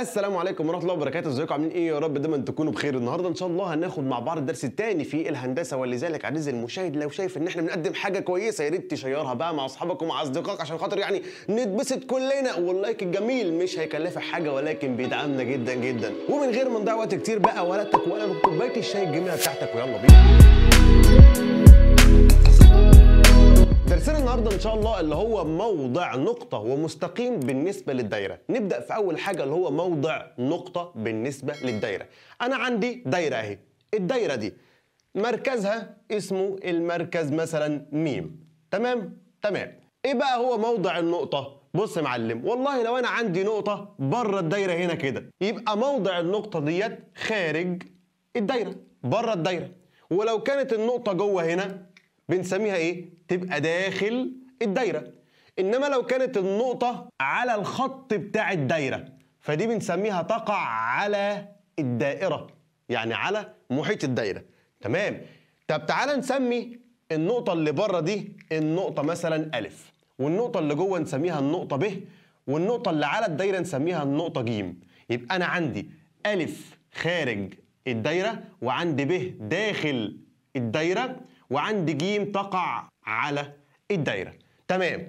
السلام عليكم ورحمه الله وبركاته ازيكم عاملين ايه يا رب دايما تكونوا بخير النهارده ان شاء الله هناخد مع بعض الدرس الثاني في الهندسه ولذلك عزيزي المشاهد لو شايف ان احنا بنقدم حاجه كويسه يا ريت تشيرها بقى مع اصحابك ومع اصدقائك عشان خاطر يعني نتبسط كلنا واللايك الجميل مش هيكلفك حاجه ولكن بيدعمنا جدا جدا ومن غير ما نضيع وقت كتير بقى ولا ولا كوبايه الشاي الجميله بتاعتك ويلا بينا درسنا النهارده ان شاء الله اللي هو موضع نقطه ومستقيم بالنسبه للدايره نبدا في اول حاجه اللي هو موضع نقطه بالنسبه للدايره انا عندي دايره اهي الدايره دي مركزها اسمه المركز مثلا ميم تمام تمام ايه بقى هو موضع النقطه بص يا معلم والله لو انا عندي نقطه بره الدايره هنا كده يبقى موضع النقطه ديت خارج الدايره بره الدايره ولو كانت النقطه جوه هنا بنسميها ايه؟ تبقى داخل الدايره. انما لو كانت النقطه على الخط بتاع الدايره فدي بنسميها تقع على الدائره يعني على محيط الدايره تمام طب تعالى نسمي النقطه اللي بره دي النقطه مثلا الف والنقطه اللي جوه نسميها النقطه ب والنقطه اللي على الدايره نسميها النقطه ج يبقى انا عندي الف خارج الدايره وعندي ب داخل الدايره وعند ج تقع على الدايرة تمام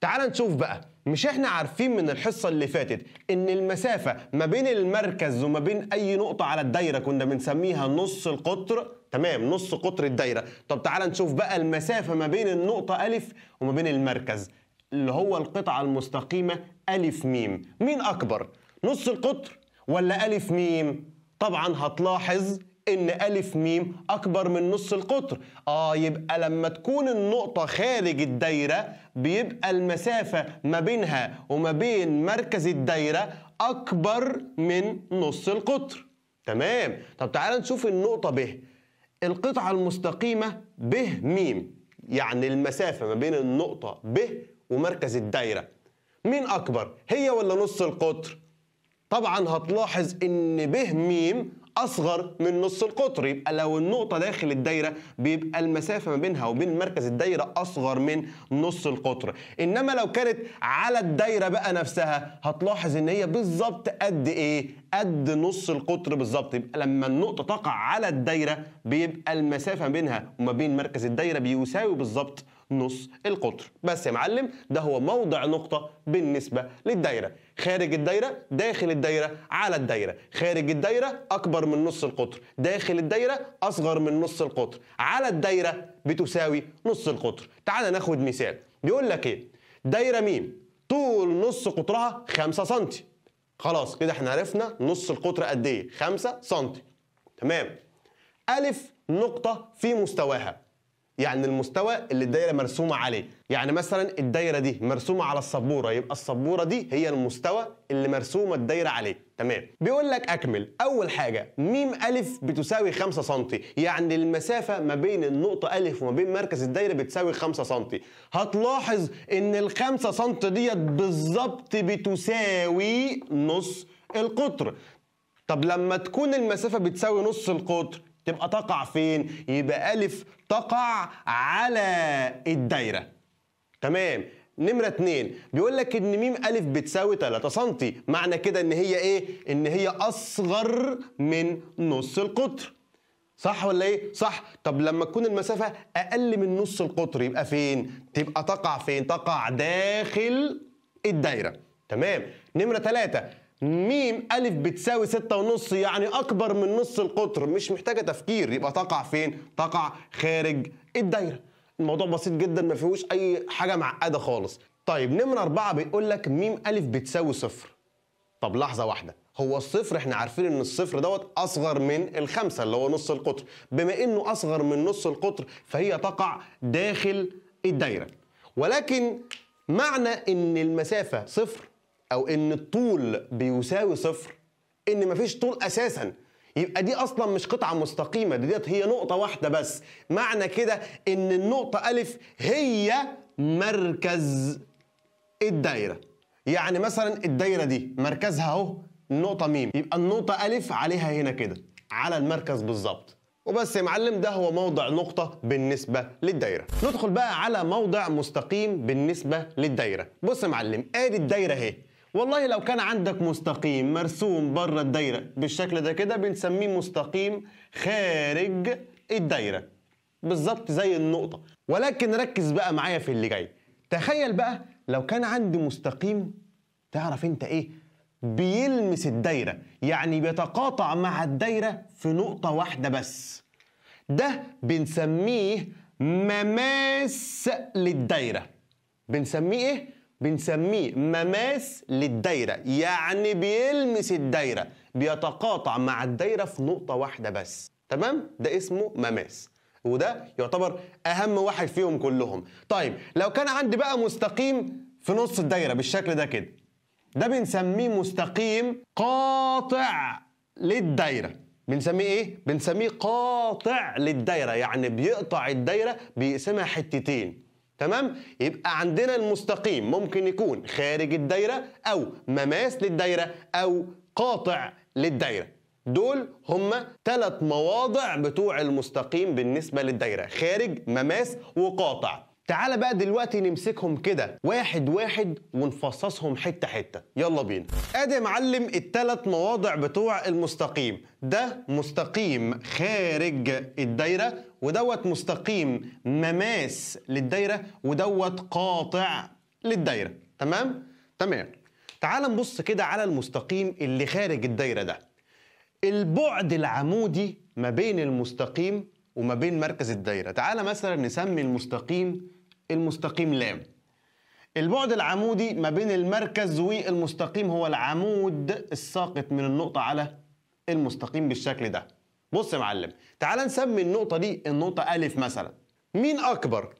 تعال نشوف بقى مش احنا عارفين من الحصة اللي فاتت ان المسافة ما بين المركز وما بين اي نقطة على الدايرة كنا بنسميها نص القطر تمام نص قطر الدايرة طب تعال نشوف بقى المسافة ما بين النقطة ألف وما بين المركز اللي هو القطعة المستقيمة ألف ميم مين أكبر نص القطر ولا ألف ميم طبعا هتلاحظ ان ألف ميم أكبر من نص القطر آه يبقى لما تكون النقطة خارج الدايرة بيبقى المسافة ما بينها وما بين مركز الدايرة أكبر من نص القطر تمام طب تعال نشوف النقطة ب القطعة المستقيمة ب ميم يعني المسافة ما بين النقطة ب ومركز الدايرة مين أكبر هي ولا نص القطر؟ طبعا هتلاحظ ان ب م اصغر من نص القطر يبقى لو النقطه داخل الدايره بيبقى المسافه ما بينها وبين مركز الدايره اصغر من نص القطر انما لو كانت على الدايره بقى نفسها هتلاحظ ان هي بالظبط قد ايه قد نص القطر بالظبط يبقى لما النقطه تقع على الدايره بيبقى المسافه ما بينها وما بين مركز الدايره بيساوي بالظبط نص القطر بس يا معلم ده هو موضع نقطه بالنسبه للدايره خارج الدايره داخل الدايره على الدايره خارج الدايره اكبر من نص القطر داخل الدايره اصغر من نص القطر على الدايره بتساوي نص القطر تعال ناخد مثال بيقول لك ايه دايره ميم طول نص قطرها 5 سم خلاص كده احنا عرفنا نص القطر قد ايه 5 سم تمام الف نقطه في مستواها يعني المستوى اللي الدايره مرسومه عليه يعني مثلا الدايره دي مرسومه على السبوره يبقى السبوره دي هي المستوى اللي مرسومه الدايره عليه تمام بيقول لك اكمل اول حاجه م الف بتساوي 5 سم يعني المسافه ما بين النقطه الف وما بين مركز الدايره بتساوي 5 سم هتلاحظ ان ال 5 سم ديت بالظبط بتساوي نص القطر طب لما تكون المسافة بتساوي نص القطر تبقى تقع فين؟ يبقى ألف تقع على الدايرة تمام نمرة اتنين بيقول لك ان ميم الف بتساوي 3 سنتي معنى كده ان هي ايه؟ ان هي اصغر من نص القطر صح ولا ايه؟ صح، طب لما تكون المسافة أقل من نص القطر يبقى فين؟ تبقى تقع فين؟ تقع داخل الدايرة، تمام؟ نمرة ثلاثة ميم ألف بتساوي ستة ونص يعني أكبر من نص القطر مش محتاجة تفكير يبقى تقع فين؟ تقع خارج الدايرة الموضوع بسيط جدا ما فيهوش أي حاجة معقدة خالص طيب نمرة أربعة بيقول لك ميم ألف بتساوي صفر طب لحظة واحدة هو الصفر احنا عارفين ان الصفر دوت اصغر من الخمسة اللي هو نص القطر بما انه اصغر من نص القطر فهي تقع داخل الدايرة ولكن معنى ان المسافة صفر او ان الطول بيساوي صفر ان مفيش طول اساسا يبقى دي اصلا مش قطعه مستقيمه دي ديت هي نقطه واحده بس معنى كده ان النقطه الف هي مركز الدايره يعني مثلا الدايره دي مركزها اهو النقطه ميم يبقى النقطه الف عليها هنا كده على المركز بالظبط وبس يا معلم ده هو موضع نقطة بالنسبة للدايرة ندخل بقى على موضع مستقيم بالنسبة للدايرة بص يا معلم ادي الدايرة اهي والله لو كان عندك مستقيم مرسوم بره الدايرة بالشكل ده كده بنسميه مستقيم خارج الدايرة بالظبط زي النقطة ولكن ركز بقى معايا في اللي جاي تخيل بقى لو كان عندي مستقيم تعرف انت ايه بيلمس الدايرة يعني بيتقاطع مع الدايرة في نقطة واحدة بس ده بنسميه مماس للدايرة بنسميه ايه؟ بنسميه مماس للدايرة يعني بيلمس الدايرة بيتقاطع مع الدايرة في نقطة واحدة بس تمام؟ ده اسمه مماس وده يعتبر أهم واحد فيهم كلهم طيب لو كان عندي بقى مستقيم في نص الدايرة بالشكل ده كده ده بنسميه مستقيم قاطع للدايرة بنسميه ايه؟ بنسميه قاطع للدايرة يعني بيقطع الدايرة بيقسمها حتتين تمام يبقى عندنا المستقيم ممكن يكون خارج الدايره او مماس للدايره او قاطع للدايره دول هم ثلاث مواضع بتوع المستقيم بالنسبه للدايره خارج مماس وقاطع تعالى بقى دلوقتي نمسكهم كده واحد واحد ونفصصهم حتة حتة يلا بينا ادي يا معلم التلات مواضع بتوع المستقيم ده مستقيم خارج الدايرة ودوت مستقيم مماس للدايرة ودوت قاطع للدايرة تمام؟ تمام تعال نبص كده على المستقيم اللي خارج الدايرة ده البعد العمودي ما بين المستقيم وما بين مركز الدايرة تعال مثلا نسمي المستقيم المستقيم لام البعد العمودي ما بين المركز والمستقيم هو العمود الساقط من النقطة على المستقيم بالشكل ده بص يا معلم تعال نسمي النقطة دي النقطة ألف مثلا مين أكبر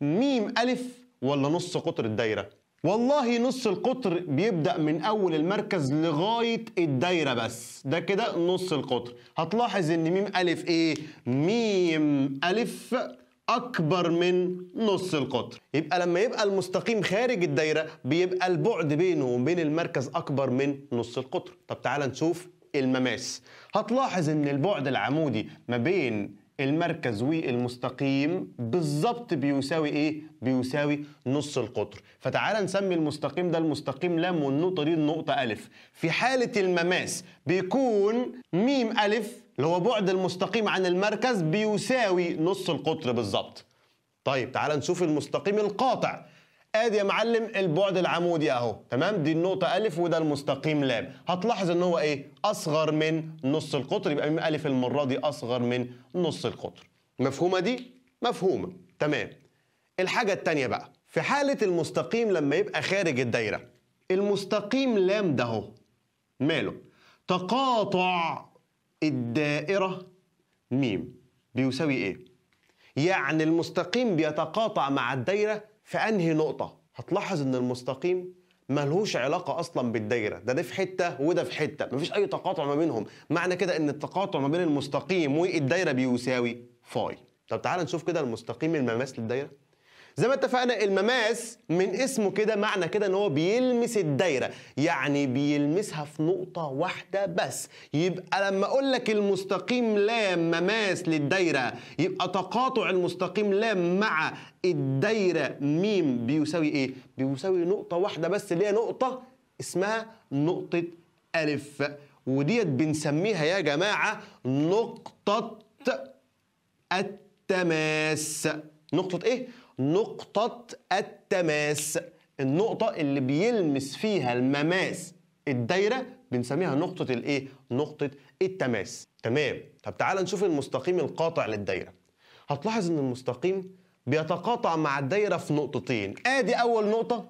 ميم ألف ولا نص قطر الدايرة والله نص القطر بيبدأ من أول المركز لغاية الدايرة بس ده كده نص القطر هتلاحظ إن ميم ألف إيه ميم ألف اكبر من نص القطر يبقى لما يبقى المستقيم خارج الدايره بيبقى البعد بينه وبين المركز اكبر من نص القطر طب تعال نشوف المماس هتلاحظ ان البعد العمودي ما بين المركز والمستقيم بالظبط بيساوي ايه بيساوي نص القطر فتعال نسمي المستقيم ده المستقيم لام والنقطه دي النقطه الف في حاله المماس بيكون م الف اللي هو بعد المستقيم عن المركز بيساوي نص القطر بالظبط طيب تعال نشوف المستقيم القاطع ادي يا معلم البعد العمودي اهو تمام دي النقطه الف وده المستقيم لام هتلاحظ ان هو ايه اصغر من نص القطر يبقى الف المره دي اصغر من نص القطر مفهومه دي مفهومه تمام الحاجه الثانيه بقى في حاله المستقيم لما يبقى خارج الدايره المستقيم لام ده اهو ماله تقاطع الدائرة ميم بيساوي ايه؟ يعني المستقيم بيتقاطع مع الدايرة في أنهي نقطة؟ هتلاحظ إن المستقيم ملهوش علاقة أصلا بالدايرة ده ده في حتة وده في حتة مفيش أي تقاطع ما بينهم معنى كده إن التقاطع ما بين المستقيم والدايرة بيساوي فاي طب تعالى نشوف كده المستقيم المماس للدايرة زي ما اتفقنا المماس من اسمه كده معنى كده ان هو بيلمس الدايره يعني بيلمسها في نقطه واحده بس يبقى لما اقول لك المستقيم لام مماس للدايره يبقى تقاطع المستقيم لام مع الدايره ميم بيساوي ايه بيساوي نقطه واحده بس اللي هي نقطه اسمها نقطه الف وديت بنسميها يا جماعه نقطه التماس نقطه ايه نقطة التماس النقطة اللي بيلمس فيها المماس الدايرة بنسميها نقطة الايه؟ نقطة التماس تمام طب تعال نشوف المستقيم القاطع للدايرة هتلاحظ ان المستقيم بيتقاطع مع الدايرة في نقطتين ادي اول نقطة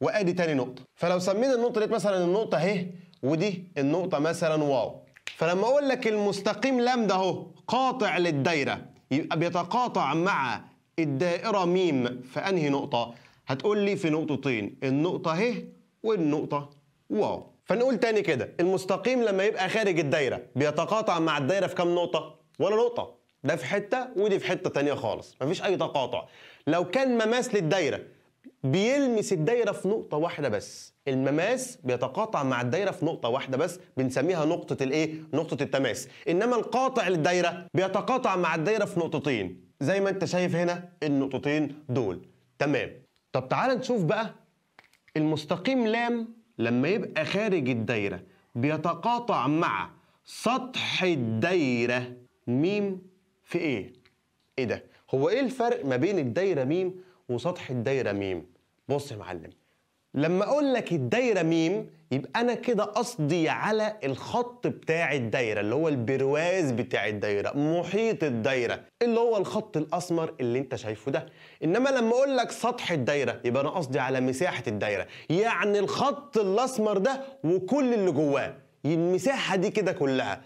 وادي تاني نقطة فلو سمينا النقطة دي مثلا النقطة اهي ودي النقطة مثلا واو فلما اقول لك المستقيم لام اهو قاطع للدايرة يبقى بيتقاطع مع الدائرة ميم في أنهي نقطة؟ هتقول لي في نقطتين النقطة ه والنقطة واو فنقول تاني كده المستقيم لما يبقى خارج الدايرة بيتقاطع مع الدايرة في كام نقطة؟ ولا نقطة ده في حتة ودي في حتة تانية خالص مفيش أي تقاطع لو كان مماس للدايرة بيلمس الدايرة في نقطة واحدة بس المماس بيتقاطع مع الدايرة في نقطة واحدة بس بنسميها نقطة الايه؟ نقطة التماس انما القاطع للدايرة بيتقاطع مع الدايرة في نقطتين زي ما انت شايف هنا النقطتين دول تمام طب تعال نشوف بقى المستقيم لام لما يبقى خارج الدايرة بيتقاطع مع سطح الدايرة ميم في ايه؟ ايه ده؟ هو ايه الفرق ما بين الدايرة ميم وسطح الدايرة ميم؟ بص يا معلم لما اقول لك الدايرة ميم يبقى انا كده قصدي على الخط بتاع الدايره اللي هو البرواز بتاع الدايره محيط الدايره اللي هو الخط الاسمر اللي انت شايفه ده انما لما اقول لك سطح الدايره يبقى انا قصدي على مساحه الدايره يعني الخط الاسمر ده وكل اللي جواه المساحه دي كده كلها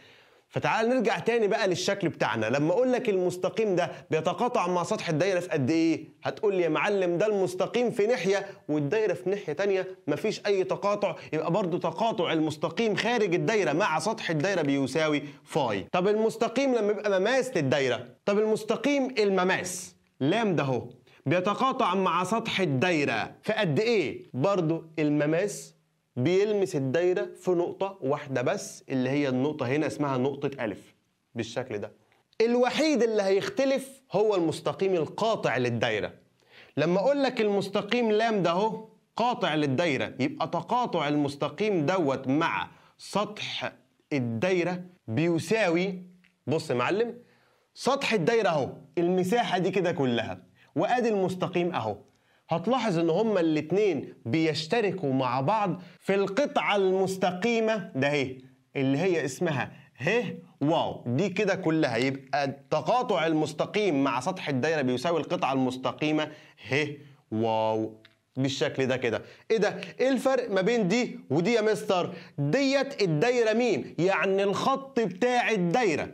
فتعال نرجع تاني بقى للشكل بتاعنا لما اقول لك المستقيم ده بيتقاطع مع سطح الدايره في قد ايه هتقول لي يا معلم ده المستقيم في ناحيه والدايره في ناحيه تانية مفيش اي تقاطع يبقى برضو تقاطع المستقيم خارج الدايره مع سطح الدايره بيساوي فاي طب المستقيم لما يبقى مماس للدايره طب المستقيم المماس ده اهو بيتقاطع مع سطح الدايره في قد ايه برضو المماس بيلمس الدايرة في نقطة واحدة بس اللي هي النقطة هنا اسمها نقطة ألف بالشكل ده الوحيد اللي هيختلف هو المستقيم القاطع للدايرة لما أقول لك المستقيم لام ده أهو قاطع للدايرة يبقى تقاطع المستقيم دوت مع سطح الدايرة بيساوي بص يا معلم سطح الدايرة أهو المساحة دي كده كلها وأدي المستقيم أهو هتلاحظ ان هما الاتنين بيشتركوا مع بعض في القطعة المستقيمة ده هي إيه؟ اللي هي اسمها ه واو دي كده كلها يبقى التقاطع المستقيم مع سطح الدايرة بيساوي القطعة المستقيمة ه واو بالشكل ده كده ايه ده ايه الفرق ما بين دي ودي يا مستر ديت الدايره ميم يعني الخط بتاع الدايره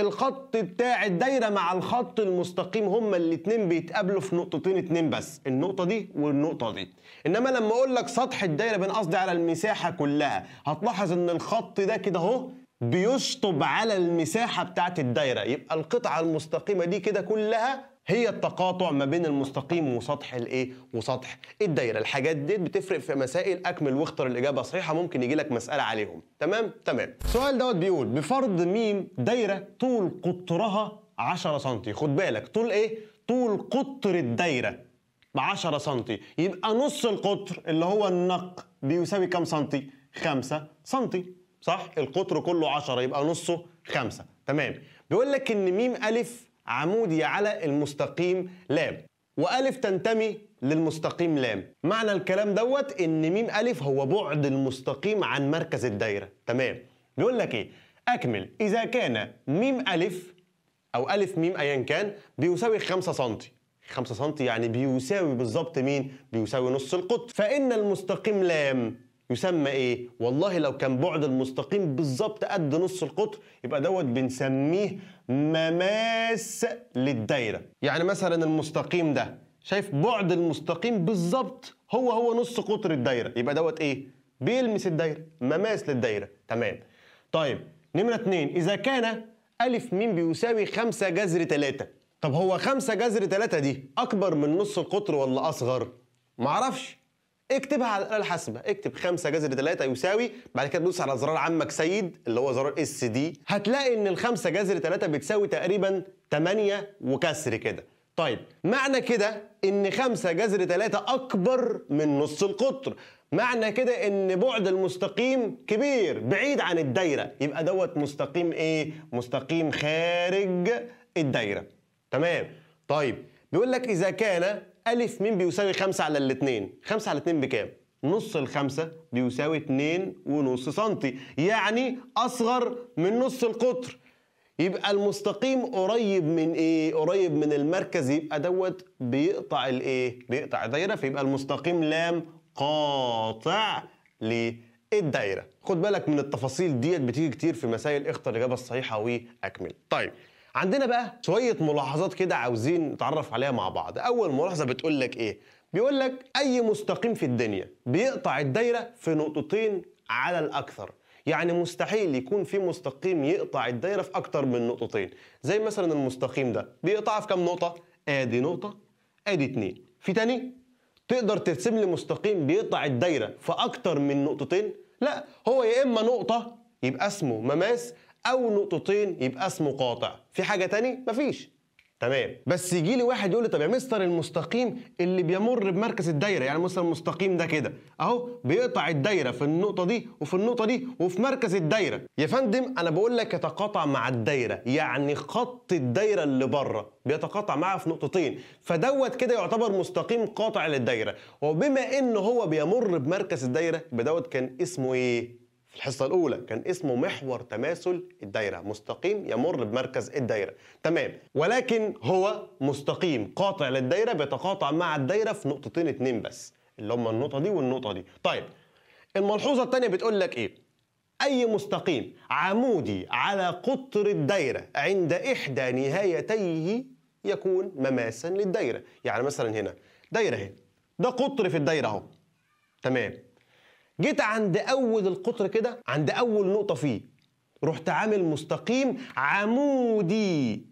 الخط بتاع الدايره مع الخط المستقيم هما الاثنين بيتقابلوا في نقطتين اتنين بس النقطه دي والنقطه دي انما لما اقول لك سطح الدايره بين قصدي على المساحه كلها هتلاحظ ان الخط ده كده اهو بيشطب على المساحه بتاعه الدايره يبقى القطعه المستقيمه دي كده كلها هي التقاطع ما بين المستقيم وسطح الايه وسطح الدايره الحاجات دي بتفرق في مسائل اكمل واختر الاجابه صحيحه ممكن يجي لك مساله عليهم تمام تمام السؤال دوت بيقول بفرض ميم دايره طول قطرها 10 سم خد بالك طول ايه طول قطر الدايره ب 10 سم يبقى نص القطر اللي هو النق بيساوي كام سم 5 سم صح القطر كله 10 يبقى نصه 5 تمام بيقول لك ان ميم الف عمودي على المستقيم لام وألف تنتمي للمستقيم لام معنى الكلام دوت إن ميم ألف هو بعد المستقيم عن مركز الدايرة تمام بيقول لك إيه أكمل إذا كان ميم ألف أو ألف ميم أيا كان بيساوي 5 سم 5 سم يعني بيساوي بالظبط مين؟ بيساوي نص القطر فإن المستقيم لام يسمى ايه؟ والله لو كان بعد المستقيم بالظبط قد نص القطر يبقى دوت بنسميه مماس للدايره. يعني مثلا المستقيم ده شايف بعد المستقيم بالظبط هو هو نص قطر الدايره، يبقى دوت ايه؟ بيلمس الدايره، مماس للدايره، تمام. طيب نمره اتنين اذا كان ألف م بيساوي 5 جذر 3 طب هو 5 جذر 3 دي أكبر من نص القطر ولا أصغر؟ معرفش اكتبها على الاله الحاسبه اكتب 5 جذر 3 يساوي بعد كده تدوس على زرار عمك سيد اللي هو زرار اس دي هتلاقي ان ال5 جذر 3 بتساوي تقريبا 8 وكسر كده طيب معنى كده ان 5 جذر 3 اكبر من نص القطر معنى كده ان بعد المستقيم كبير بعيد عن الدايره يبقى دوت مستقيم ايه مستقيم خارج الدايره تمام طيب بيقول لك اذا كان ألف مين بيساوي خمسة على الاتنين خمسة على الاتنين بكام؟ نص الخمسة بيساوي اتنين ونص سنتي يعني أصغر من نص القطر يبقى المستقيم قريب من ايه؟ قريب من المركز يبقى دوت بيقطع الايه؟ بيقطع الدايرة فيبقى المستقيم لام قاطع للدايره. خد بالك من التفاصيل ديت بتيجي كتير في مسائل اختر الاجابه الصحيحه واكمل. طيب عندنا بقى شويه ملاحظات كده عاوزين نتعرف عليها مع بعض اول ملاحظه بتقول لك ايه بيقول لك اي مستقيم في الدنيا بيقطع الدايره في نقطتين على الاكثر يعني مستحيل يكون في مستقيم يقطع الدايره في اكتر من نقطتين زي مثلا المستقيم ده بيقطعها في كام نقطه ادي نقطه ادي اتنين في تاني تقدر ترسم لي مستقيم بيقطع الدايره في اكتر من نقطتين لا هو يا اما نقطه يبقى اسمه مماس او نقطتين يبقى اسمه قاطع في حاجه تاني مفيش تمام بس يجي لي واحد يقول لي طب يا مستر المستقيم اللي بيمر بمركز الدايره يعني مستر المستقيم ده كده اهو بيقطع الدايره في النقطه دي وفي النقطه دي وفي مركز الدايره يا فندم انا بقول لك يتقاطع مع الدايره يعني خط الدايره اللي بره بيتقاطع معاها في نقطتين فدوت كده يعتبر مستقيم قاطع للدايره وبما ان هو بيمر بمركز الدايره بدوت كان اسمه ايه في الحصة الأولى كان اسمه محور تماثل الدايرة مستقيم يمر بمركز الدايرة تمام ولكن هو مستقيم قاطع للدايرة بيتقاطع مع الدايرة في نقطتين اتنين بس اللي هما النقطة دي والنقطة دي طيب الملحوظة الثانية بتقول لك إيه أي مستقيم عمودي على قطر الدايرة عند إحدى نهايتيه يكون مماسا للدايرة يعني مثلا هنا دايرة اهي ده قطر في الدايرة أهو تمام جيت عند اول القطر كده عند اول نقطه فيه رحت عامل مستقيم عمودي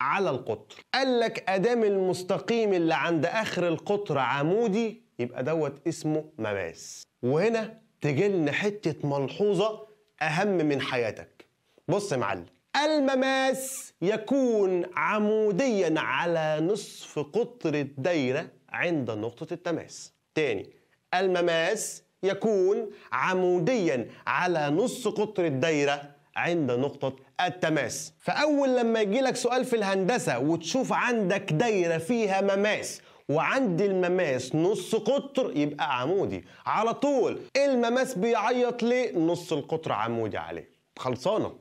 على القطر قال لك ادام المستقيم اللي عند اخر القطر عمودي يبقى دوت اسمه مماس وهنا تجيلنا حته ملحوظه اهم من حياتك بص يا معلم المماس يكون عموديا على نصف قطر الدايره عند نقطه التماس تاني المماس يكون عموديا على نص قطر الدايره عند نقطة التماس فأول لما يجي لك سؤال في الهندسة وتشوف عندك دايرة فيها مماس وعند المماس نص قطر يبقى عمودي على طول المماس بيعيط ليه نص القطر عمودي عليه خلصانة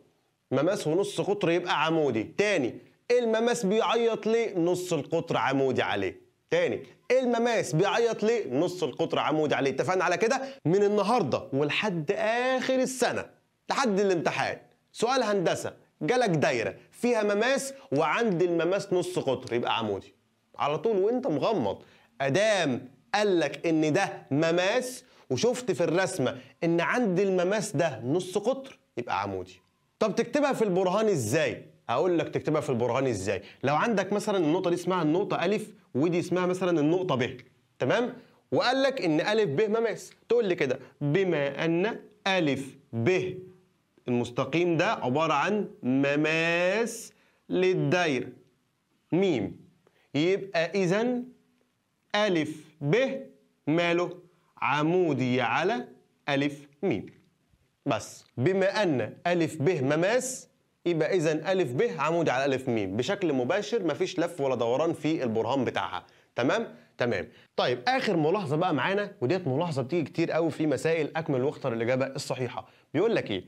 مماس ونص قطر يبقى عمودي تاني المماس بيعيط ليه نص القطر عمودي عليه تاني المماس بيعيط ليه نص القطر عمود عليه اتفقنا على كده من النهارده ولحد اخر السنه لحد الامتحان سؤال هندسه جالك دايره فيها مماس وعند المماس نص قطر يبقى عمودي على طول وانت مغمض ادام قالك ان ده مماس وشفت في الرسمه ان عند المماس ده نص قطر يبقى عمودي طب تكتبها في البرهان ازاي اقول لك تكتبها في البرهان ازاي لو عندك مثلا النقطه دي اسمها النقطه الف ودي اسمها مثلا النقطه ب تمام وقال لك ان الف ب مماس تقول لي كده بما ان الف ب المستقيم ده عباره عن مماس للدايره ميم يبقى اذا الف ب ماله عمودي على ألف ميم بس بما أن ألف ب مماس يبقى اذا الف ب عمود على الف م بشكل مباشر مفيش لف ولا دوران في البرهان بتاعها تمام تمام طيب اخر ملاحظه بقى معانا وديت ملاحظه بتيجي كتير قوي في مسائل اكمل واختر الاجابه الصحيحه بيقول لك ايه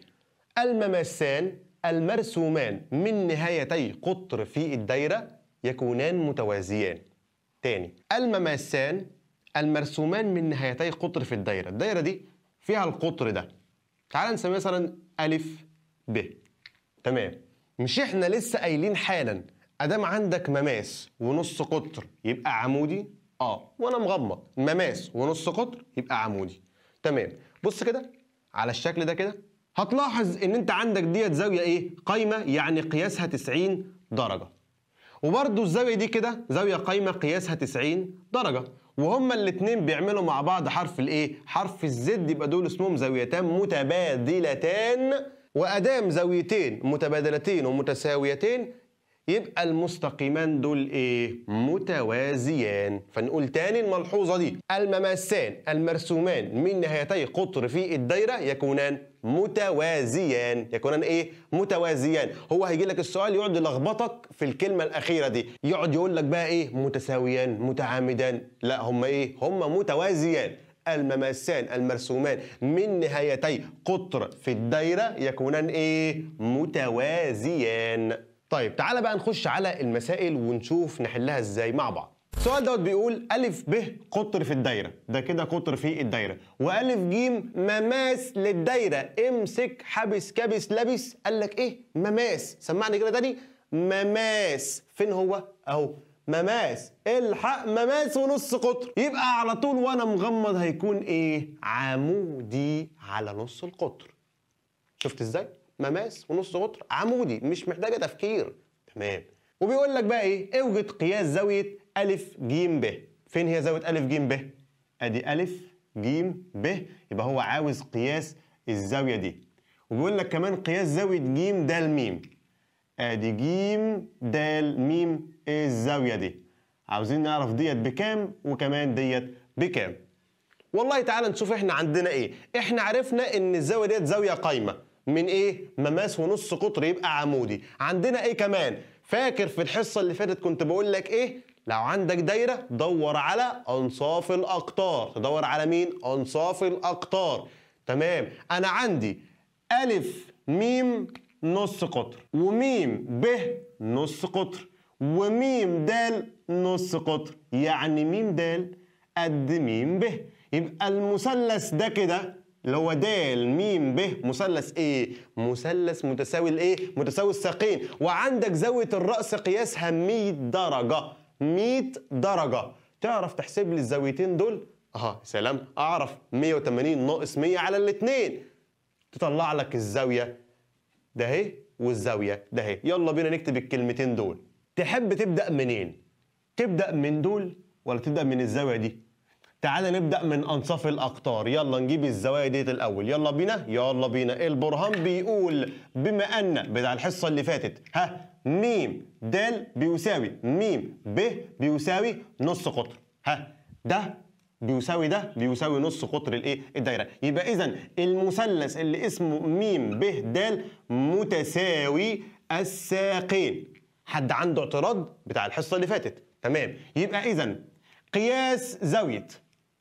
الممسان المرسومان من نهايتي قطر في الدايره يكونان متوازيان تاني الممسان المرسومان من نهايتي قطر في الدايره الدايره دي فيها القطر ده تعال نسميه مثلا ا ب تمام مش احنا لسه قايلين حالا ادام عندك مماس ونص قطر يبقى عمودي اه وانا مغمض مماس ونص قطر يبقى عمودي تمام بص كده على الشكل ده كده هتلاحظ ان انت عندك ديت زاويه ايه قايمه يعني قياسها 90 درجه وبرده الزاويه دي كده زاويه قايمه قياسها 90 درجه وهما الاثنين بيعملوا مع بعض حرف الايه حرف الزد يبقى دول اسمهم زاويتان متبادلتان وأدام زاويتين متبادلتين ومتساويتين يبقى المستقيمان دول ايه؟ متوازيان فنقول تاني الملحوظة دي المماسان المرسومان من نهايتي قطر في الدايرة يكونان متوازيان يكونان ايه؟ متوازيان هو هيجي لك السؤال يقعد يلخبطك في الكلمة الأخيرة دي يقعد يقول لك بقى ايه؟ متساويان متعامدان لا هم ايه؟ هم متوازيان المماسان المرسومان من نهايتي قطر في الدايرة يكونان إيه؟ متوازيان طيب تعالى بقى نخش على المسائل ونشوف نحلها إزاي مع بعض السؤال دوت بيقول ألف ب قطر في الدايرة ده كده قطر في الدايرة وألف ج مماس للدايرة امسك حبس كبس لبس قال لك إيه مماس سمعني كده تاني مماس فين هو أهو مماس الحق مماس ونص قطر يبقى على طول وانا مغمض هيكون ايه عمودي على نص القطر شفت ازاي مماس ونص قطر عمودي مش محتاجه تفكير تمام وبيقول لك بقى ايه اوجد قياس زاويه ا ج ب فين هي زاويه ا ج ب ادي ا ج ب يبقى هو عاوز قياس الزاويه دي وبيقول لك كمان قياس زاويه ج د م ادي ج د م ايه الزاويه دي عاوزين نعرف ديت بكام وكمان ديت بكام والله تعالى نشوف احنا عندنا ايه احنا عرفنا ان الزاويه ديت زاويه قايمه من ايه مماس ونص قطر يبقى عمودي عندنا ايه كمان فاكر في الحصه اللي فاتت كنت بقول لك ايه لو عندك دايره دور على انصاف الاقطار تدور على مين انصاف الاقطار تمام انا عندي ا ميم نص قطر وميم ب نص قطر وميم د نص قطر يعني ميم د قد ميم ب يبقى المثلث ده كده اللي هو د م ب مثلث ايه مثلث متساوي الايه متساوي الساقين وعندك زاويه الراس قياسها 100 درجه 100 درجه تعرف تحسب لي الزاويتين دول اه سلام اعرف 180 ناقص 100 على الاثنين تطلع لك الزاويه ده اهي والزاويه ده اهي يلا بينا نكتب الكلمتين دول تحب تبدا منين تبدا من دول ولا تبدا من الزاويه دي تعالى نبدا من انصاف الاقطار يلا نجيب الزوايا ديت الاول يلا بينا يلا بينا البرهان بيقول بما ان بتاع الحصه اللي فاتت ها م د بيساوي م ب بيساوي نص قطر ها ده بيساوي ده بيساوي نص قطر الايه الدايره يبقى اذا المثلث اللي اسمه م ب د متساوي الساقين حد عنده اعتراض بتاع الحصه اللي فاتت تمام يبقى اذا قياس زاويه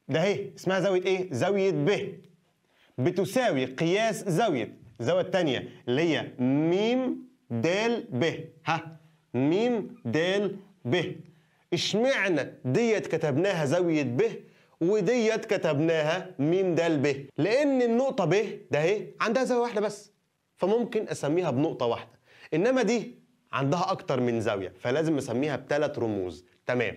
ده اهي اسمها زاويه ايه زاويه ب بتساوي قياس زاويه الزاويه الثانيه اللي هي م د ب ها م د ب اشمعنى ديت كتبناها زاويه ب وديت كتبناها ميم دال ب لان النقطه ب ده اهي عندها زاويه واحده بس فممكن اسميها بنقطه واحده انما دي عندها اكتر من زاويه فلازم اسميها بثلاث رموز تمام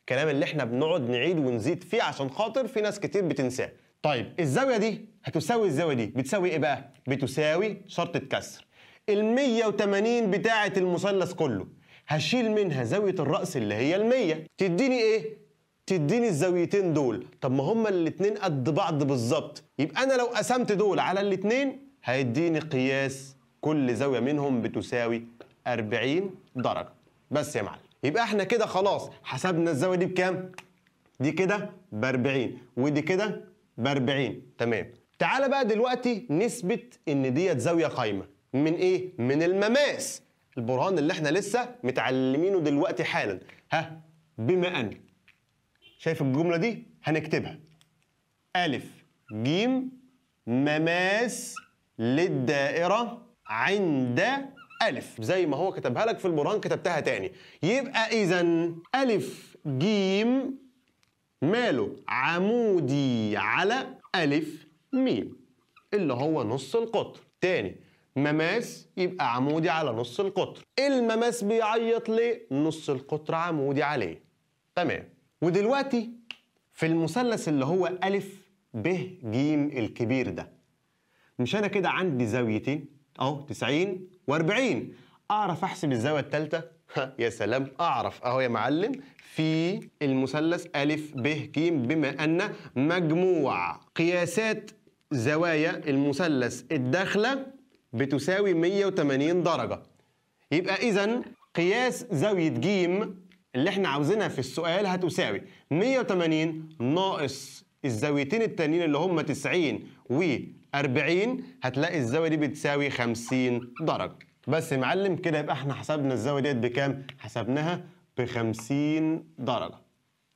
الكلام اللي احنا بنقعد نعيد ونزيد فيه عشان خاطر في ناس كتير بتنساه طيب الزاويه دي هتساوي الزاويه دي بتساوي ايه بقى بتساوي شرطه كسر ال 180 بتاعه المثلث كله هشيل منها زاويه الراس اللي هي ال 100 تديني ايه تديني الزاويتين دول طب ما هما الاتنين قد بعض بالظبط يبقى انا لو قسمت دول على الاتنين هيديني قياس كل زاويه منهم بتساوي 40 درجه بس يا معلم يبقى احنا كده خلاص حسبنا الزاويه دي بكام دي كده ب 40 ودي كده ب 40 تمام تعالى بقى دلوقتي نثبت ان ديت زاويه قايمه من ايه من المماس البرهان اللي احنا لسه متعلمينه دلوقتي حالا ها بما ان شايف الجمله دي هنكتبها الف جيم مماس للدائره عند ألف زي ما هو كتبها لك في البرهان كتبتها تاني يبقى إذا ألف جيم ماله عمودي على ألف ميم اللي هو نص القطر تاني مماس يبقى عمودي على نص القطر المماس بيعيط ليه؟ نص القطر عمودي عليه تمام ودلوقتي في المثلث اللي هو ألف ب ج الكبير ده مش أنا كده عندي زاويتين أهو 90 و40 أعرف أحسب الزاوية الثالثة يا سلام أعرف أهو يا معلم في المثلث ألف ب ج بما أن مجموع قياسات زوايا المثلث الداخلة بتساوي 180 درجة يبقى إذا قياس زاوية ج اللي احنا عاوزينها في السؤال هتساوي 180 ناقص الزاويتين التانيين اللي هم 90 و 40 هتلاقي الزاويه دي بتساوي 50 درجه بس يا معلم كده يبقى احنا حسبنا الزاويه ديت بكام حسبناها ب 50 درجه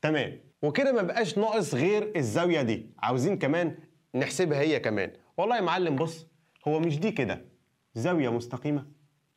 تمام وكده ما بقاش ناقص غير الزاويه دي عاوزين كمان نحسبها هي كمان والله يا معلم بص هو مش دي كده زاويه مستقيمه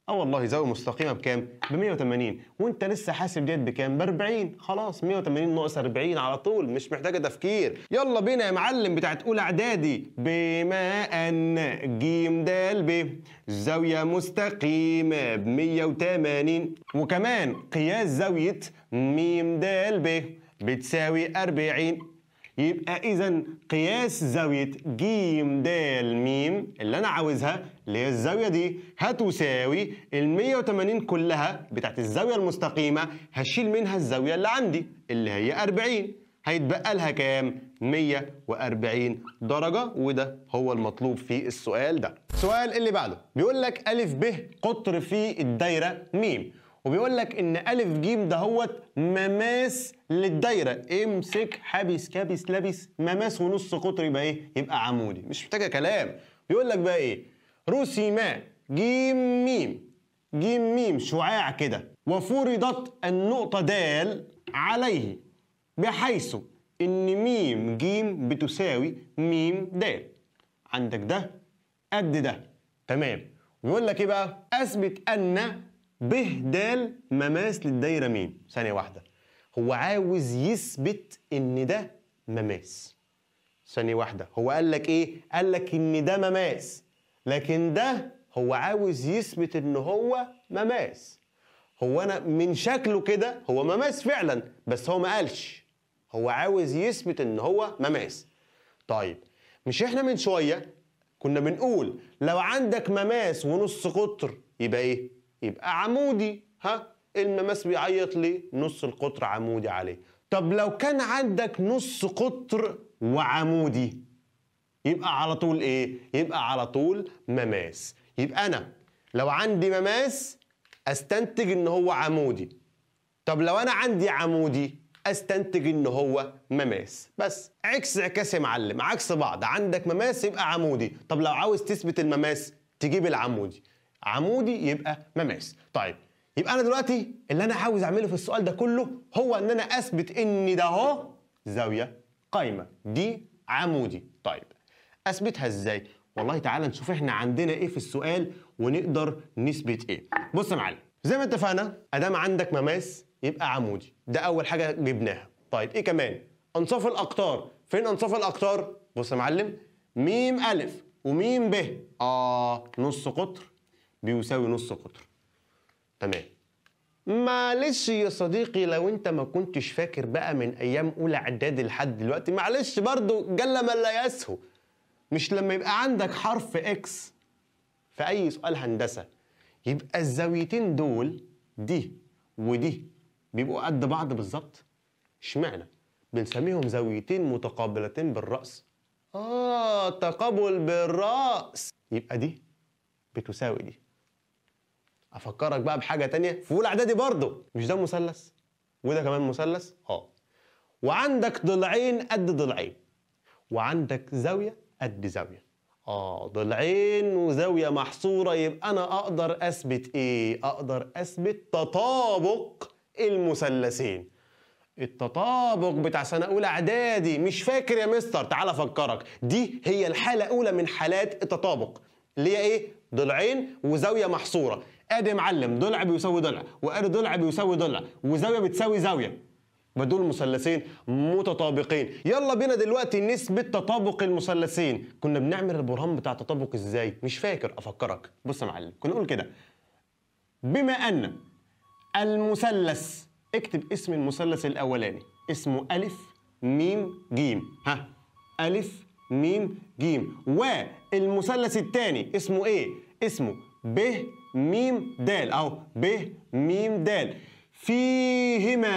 اه والله زاويه مستقيمه بكام؟ ب 180 وانت لسه حاسب ديت بكام؟ ب 40 خلاص 180 ناقص 40 على طول مش محتاجه تفكير يلا بينا يا معلم بتاعت اولى اعدادي بما ان ج د ب زاويه مستقيمه ب 180 وكمان قياس زاويه م د ب بتساوي 40 يبقى اذا قياس زاويه ج د م اللي انا عاوزها اللي هي الزاويه دي هتساوي ال 180 كلها بتاعت الزاويه المستقيمه هشيل منها الزاويه اللي عندي اللي هي 40 هيتبقى لها كام 140 درجة وده هو المطلوب في السؤال ده السؤال اللي بعده بيقول لك ا ب قطر في الدايرة ميم وبيقول لك ان الف جيم دهوت مماس للدايره امسك حبس كابس لابس مماس ونص قطر يبقى ايه يبقى عمودي مش محتاجه كلام بيقول لك بقى ايه روسي ما جيم ميم جيم ميم شعاع كده وفرضت النقطه دال عليه بحيث ان ميم جيم بتساوي ميم دال عندك ده قد ده تمام ويقول لك ايه بقى اثبت ان ب د مماس للدايره مين ثانيه واحده هو عاوز يثبت ان ده مماس ثانيه واحده هو قال لك ايه قال لك ان ده مماس لكن ده هو عاوز يثبت ان هو مماس هو انا من شكله كده هو مماس فعلا بس هو ما قالش هو عاوز يثبت ان هو مماس طيب مش احنا من شويه كنا بنقول لو عندك مماس ونص قطر يبقى ايه يبقى عمودي ها المماس بيعيط ليه نص القطر عمودي عليه طب لو كان عندك نص قطر وعمودي يبقى على طول ايه يبقى على طول مماس يبقى انا لو عندي مماس استنتج ان هو عمودي طب لو انا عندي عمودي استنتج ان هو مماس بس عكس عكس يا معلم عكس بعض عندك مماس يبقى عمودي طب لو عاوز تثبت المماس تجيب العمودي عمودي يبقى مماس طيب يبقى انا دلوقتي اللي انا عاوز اعمله في السؤال ده كله هو ان انا اثبت ان ده اهو زاويه قايمه دي عمودي طيب اثبتها ازاي والله تعالى نشوف احنا عندنا ايه في السؤال ونقدر نثبت ايه بص يا معلم زي ما اتفقنا ادام عندك مماس يبقى عمودي ده اول حاجه جبناها طيب ايه كمان انصاف الاقطار فين انصاف الاقطار بص يا معلم ميم الف وميم ب اه نص قطر بيساوي نص قطر تمام معلش يا صديقي لو انت ما كنتش فاكر بقى من ايام اولى اعدادي لحد دلوقتي معلش برضو جل من لا يسهو مش لما يبقى عندك حرف اكس في اي سؤال هندسه يبقى الزاويتين دول دي ودي بيبقوا قد بعض بالظبط اشمعنى بنسميهم زاويتين متقابلتين بالراس اه تقابل بالراس يبقى دي بتساوي دي افكرك بقى بحاجه تانية في اولى اعدادي برضه مش ده مثلث وده كمان مثلث اه وعندك ضلعين قد ضلعين وعندك زاويه قد زاويه اه ضلعين وزاويه محصوره يبقى انا اقدر اثبت ايه اقدر اثبت تطابق المثلثين التطابق بتاع سنة أولى إعدادي مش فاكر يا مستر تعال أفكرك دي هي الحالة الاولى من حالات التطابق اللي هي إيه؟ ضلعين وزاوية محصورة ادي معلم ضلع بيساوي ضلع وادي ضلع بيساوي ضلع وزاويه بتساوي زاويه بدول مثلثين متطابقين يلا بينا دلوقتي نسبة تطابق المثلثين كنا بنعمل البرهان بتاع التطابق ازاي مش فاكر افكرك بص يا معلم كنا نقول كده بما ان المثلث اكتب اسم المثلث الاولاني اسمه الف ميم جيم ها الف ميم جيم والمثلث الثاني اسمه ايه اسمه ب ميم دال أهو ب ميم دال فيهما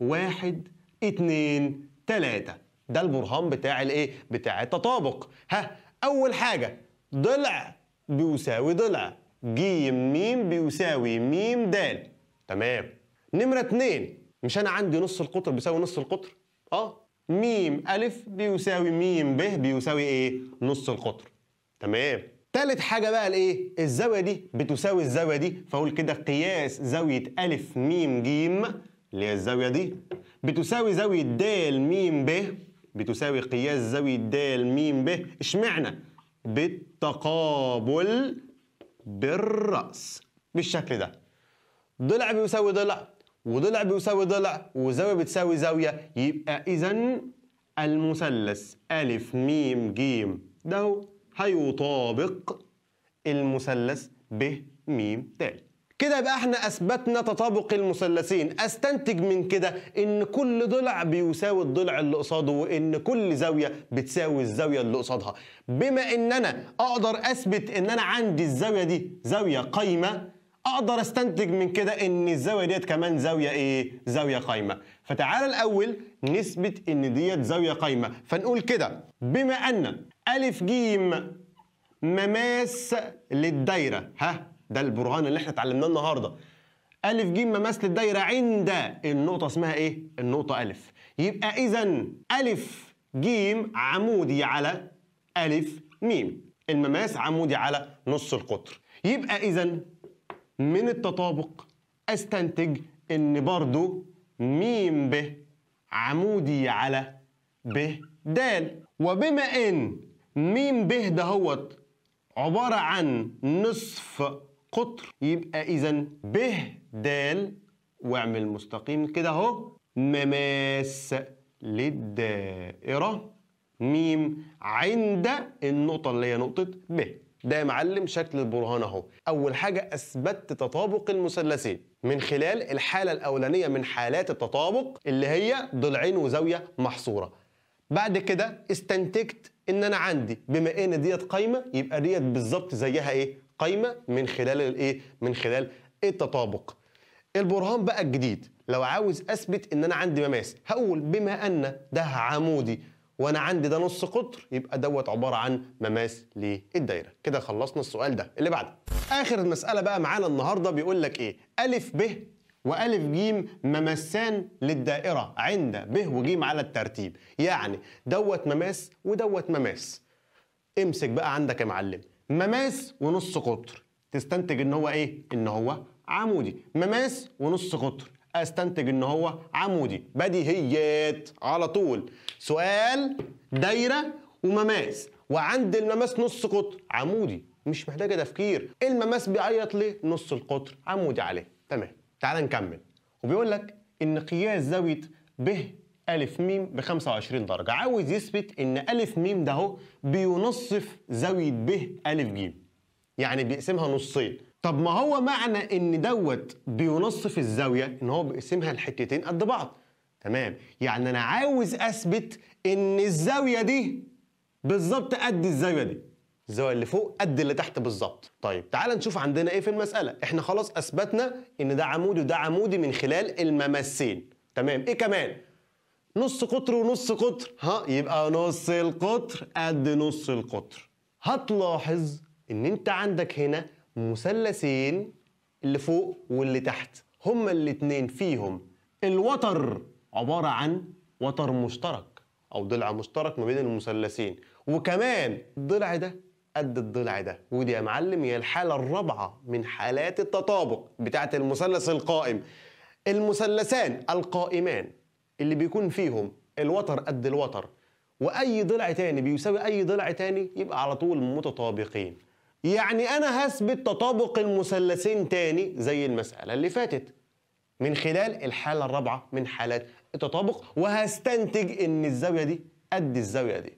واحد اتنين تلاتة ده البرهان بتاع الايه؟ بتاع التطابق ها أول حاجة ضلع بيساوي ضلع جيم ميم بيساوي ميم دال تمام نمرة اتنين مش أنا عندي نص القطر بيساوي نص القطر؟ أه ميم ألف بيساوي ميم ب بيساوي إيه؟ نص القطر تمام تالت حاجة بقى الايه؟ الزاوية دي بتساوي الزاوية دي فأقول كده قياس زاوية أ م ج اللي هي الزاوية دي بتساوي زاوية د م ب بتساوي قياس زاوية د م ب اشمعنى؟ بالتقابل بالرأس بالشكل ده ضلع بيساوي ضلع وضلع بيساوي ضلع وزاوية بتساوي زاوية يبقى إذا المثلث أ م ج ده هو هيطابق المثلث ب م د كده يبقى احنا اثبتنا تطابق المثلثين استنتج من كده ان كل ضلع بيساوي الضلع اللي قصاده وان كل زاويه بتساوي الزاويه اللي قصادها بما ان انا اقدر اثبت ان انا عندي الزاويه دي زاويه قايمه اقدر استنتج من كده ان الزاويه ديت كمان زاويه ايه زاويه قايمه فتعال الاول نثبت ان ديت زاويه قايمه فنقول كده بما ان ألف جيم مماس للدايرة ها ده البرهان اللي احنا اتعلمناه النهارده ألف جيم مماس للدايرة عند النقطة اسمها إيه؟ النقطة ألف يبقى إذا ألف جيم عمودي على ألف ميم المماس عمودي على نص القطر يبقى إذا من التطابق أستنتج إن برضو ميم ب عمودي على ب د وبما إن ميم ب دهوت عبارة عن نصف قطر يبقى إذا ب د واعمل مستقيم كده أهو مماس للدائرة ميم عند النقطة اللي هي نقطة ب ده يا معلم شكل البرهان اهو اول حاجه اثبتت تطابق المثلثين من خلال الحاله الاولانيه من حالات التطابق اللي هي ضلعين وزاويه محصوره بعد كده استنتجت ان انا عندي بما ان ديت قايمه يبقى ديت بالظبط زيها ايه قايمه من خلال الايه من خلال التطابق البرهان بقى الجديد لو عاوز اثبت ان انا عندي مماس هقول بما ان ده عمودي وانا عندي ده نص قطر يبقى دوت عباره عن مماس للدايره كده خلصنا السؤال ده اللي بعده اخر مساله بقى معانا النهارده بيقول لك ايه ا ب وألف جيم ممسان للدائرة عند ب وجيم على الترتيب يعني دوت مماس ودوت مماس امسك بقى عندك يا معلم مماس ونص قطر تستنتج ان هو ايه ان هو عمودي مماس ونص قطر استنتج ان هو عمودي بديهيات على طول سؤال دايره ومماس وعند المماس نص قطر عمودي مش محتاجه تفكير المماس بيعيط ليه نص القطر عمودي عليه تمام تعال نكمل وبيقول لك ان قياس زاويه ب ا م ب 25 درجة عاوز يثبت إن ا م ده اهو بينصف زاوية ب ا ج يعني بيقسمها نصين طب ما هو معنى إن دوت بينصف الزاوية إن هو بيقسمها لحتتين قد بعض تمام يعني أنا عاوز أثبت إن الزاوية دي بالظبط قد الزاوية دي الزاويه اللي فوق قد اللي تحت بالظبط طيب تعال نشوف عندنا ايه في المساله احنا خلاص اثبتنا ان ده عمودي وده عمودي من خلال الممسين تمام ايه كمان نص قطر ونص قطر ها يبقى نص القطر قد نص القطر هتلاحظ ان انت عندك هنا مثلثين اللي فوق واللي تحت هما الاثنين فيهم الوتر عبارة عن وتر مشترك أو ضلع مشترك ما بين المثلثين وكمان الضلع ده قد الضلع ده ودي يا معلم هي الحاله الرابعه من حالات التطابق بتاعه المثلث القائم المثلثان القائمان اللي بيكون فيهم الوتر قد الوتر واي ضلع تاني بيساوي اي ضلع تاني يبقى على طول متطابقين يعني انا هثبت تطابق المثلثين تاني زي المساله اللي فاتت من خلال الحاله الرابعه من حالات التطابق وهستنتج ان الزاويه دي قد الزاويه دي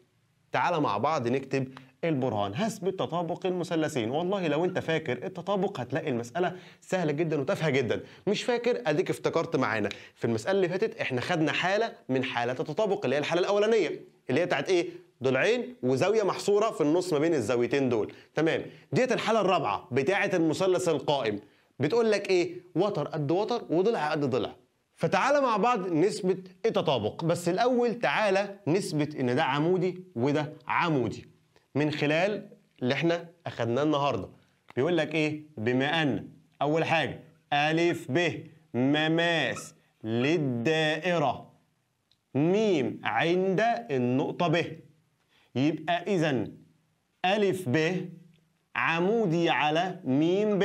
تعال مع بعض نكتب البرهان هثبت تطابق المثلثين والله لو انت فاكر التطابق هتلاقي المساله سهله جدا وتافهه جدا مش فاكر اديك افتكرت معانا في المساله اللي فاتت احنا خدنا حاله من حالات التطابق اللي هي الحاله الاولانيه اللي هي بتاعت ايه ضلعين وزاويه محصوره في النص ما بين الزاويتين دول تمام ديت الحاله الرابعه بتاعه المثلث القائم بتقول لك ايه وتر قد وتر وضلع قد ضلع فتعالى مع بعض نثبت التطابق بس الاول تعالى نثبت ان ده عمودي وده عمودي من خلال اللي احنا اخدناه النهارده بيقول لك ايه بما ان اول حاجه الف ب مماس للدائره ميم عند النقطه ب يبقى اذا الف ب عمودي على ميم ب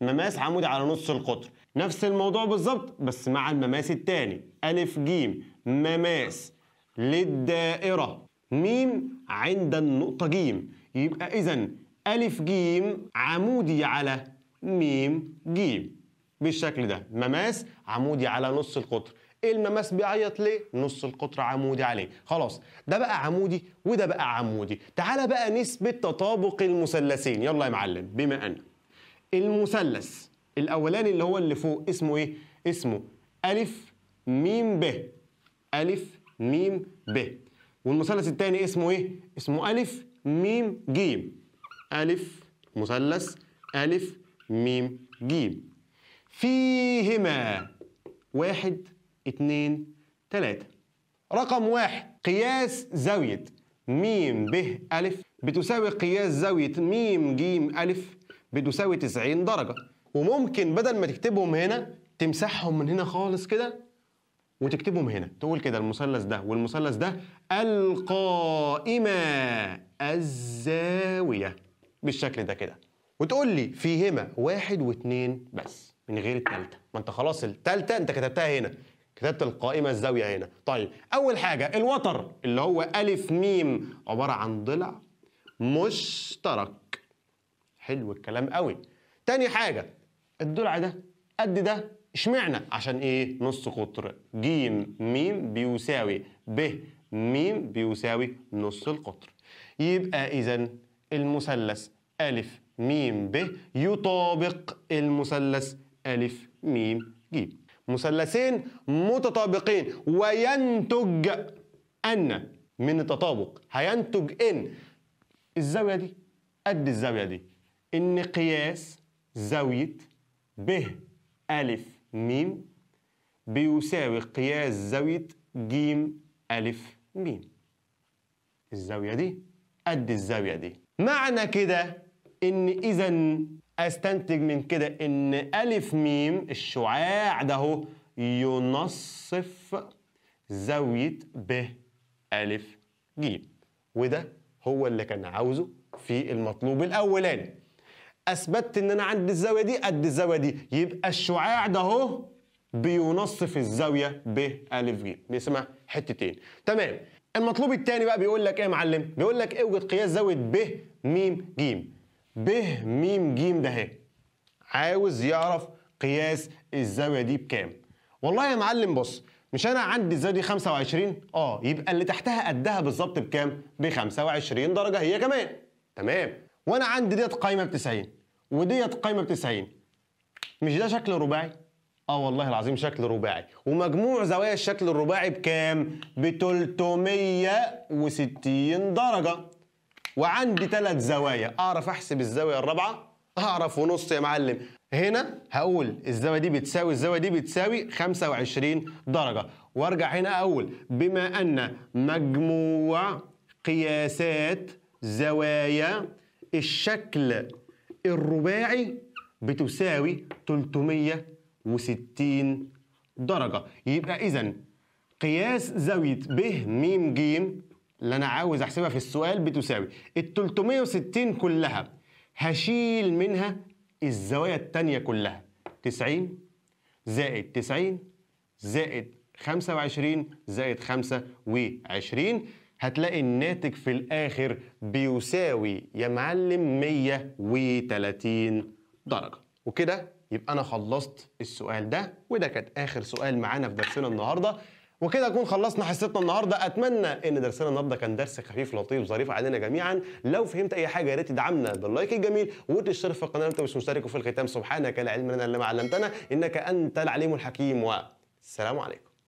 مماس عمودي على نص القطر نفس الموضوع بالظبط بس مع المماس الثاني ألف ج مماس للدائرة ميم عند النقطة جيم يبقى إذا ألف جيم عمودي على ميم جيم بالشكل ده مماس عمودي على نص القطر إيه المماس بيعيط ليه نص القطر عمودي عليه خلاص ده بقى عمودي وده بقى عمودي تعالى بقى نسبة تطابق المثلثين يلا يا معلم بما أن المثلث الأولاني اللي هو اللي فوق اسمه إيه اسمه ألف ميم ب ألف ميم ب والمثلث الثاني اسمه ايه؟ اسمه ألف ميم جيم ألف مثلث ألف ميم جيم فيهما واحد اتنين تلاتة رقم واحد قياس زاوية ميم ب ألف بتساوي قياس زاوية ميم جيم ألف بتساوي 90 درجة وممكن بدل ما تكتبهم هنا تمسحهم من هنا خالص كده وتكتبهم هنا تقول كده المثلث ده والمثلث ده القائمة الزاوية بالشكل ده كده وتقول لي فيهما واحد واثنين بس من غير التالتة ما انت خلاص التالتة انت كتبتها هنا كتبت القائمة الزاوية هنا طيب أول حاجة الوتر اللي هو ألف ميم عبارة عن ضلع مشترك حلو الكلام قوي تاني حاجة الضلع ده قد ده اشمعنى عشان ايه نص قطر ج م بيساوي ب م بيساوي نص القطر يبقى اذا المثلث أ م ب يطابق المثلث أ م ج مثلثين متطابقين وينتج أن من التطابق هينتج إن الزاوية دي قد الزاوية دي إن قياس زاوية ب أ م بيساوي قياس زاوية ج ألف م الزاوية دي قد الزاوية دي معنى كده إن إذا أستنتج من كده إن ألف ميم الشعاع ده هو ينصف زاوية ب ألف ج وده هو اللي كان عاوزه في المطلوب الأولاني اثبتت ان انا عندي الزاويه دي قد الزاويه دي يبقى الشعاع ده اهو بينصف الزاويه ب ا ج بيسمع حتتين تمام المطلوب الثاني بقى بيقول لك ايه يا معلم بيقول لك اوجد إيه قياس زاويه ب م ج ب م ج ده اهي عاوز يعرف قياس الزاويه دي بكام والله يا معلم بص مش انا عندي الزاويه دي 25 اه يبقى اللي تحتها قدها بالظبط بكام ب 25 درجه هي كمان تمام وانا عندي ديت قايمه ب 90 وديت قايمه ب 90 مش ده شكل رباعي اه والله العظيم شكل رباعي ومجموع زوايا الشكل الرباعي بكام ب 360 درجه وعندي ثلاث زوايا اعرف احسب الزاويه الرابعه اعرف ونص يا معلم هنا هقول الزاويه دي بتساوي الزاويه دي بتساوي 25 درجه وارجع هنا اقول بما ان مجموع قياسات زوايا الشكل الرباعي بتساوي 360 درجة يبقى إذا قياس زاوية ب م ج اللي أنا عاوز أحسبها في السؤال بتساوي ال 360 كلها هشيل منها الزوايا التانية كلها 90 زائد 90 زائد 25 زائد 25 هتلاقي الناتج في الآخر بيساوي يا معلم 130 درجة وكده يبقى أنا خلصت السؤال ده وده كان آخر سؤال معانا في درسنا النهاردة وكده نكون خلصنا حصتنا النهارده اتمنى ان درسنا النهارده كان درس خفيف لطيف ظريف علينا جميعا لو فهمت اي حاجه يا ريت تدعمنا باللايك الجميل وتشترك في القناه لو انت مش مشترك وفي الختام سبحانك لا علم لنا الا ما علمتنا انك انت العليم الحكيم والسلام عليكم